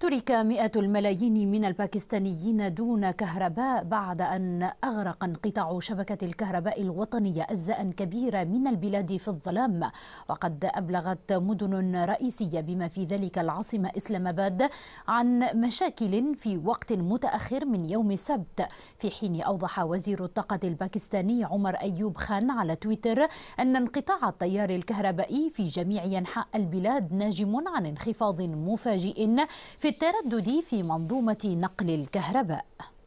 ترك مئة الملايين من الباكستانيين دون كهرباء بعد أن أغرق انقطاع شبكة الكهرباء الوطنية أجزاء كبيرة من البلاد في الظلام وقد أبلغت مدن رئيسية بما في ذلك العاصمة إسلام آباد عن مشاكل في وقت متأخر من يوم السبت في حين أوضح وزير الطاقة الباكستاني عمر أيوب خان على تويتر أن انقطاع التيار الكهربائي في جميع أنحاء البلاد ناجم عن انخفاض مفاجئ في في التردد في منظومة نقل الكهرباء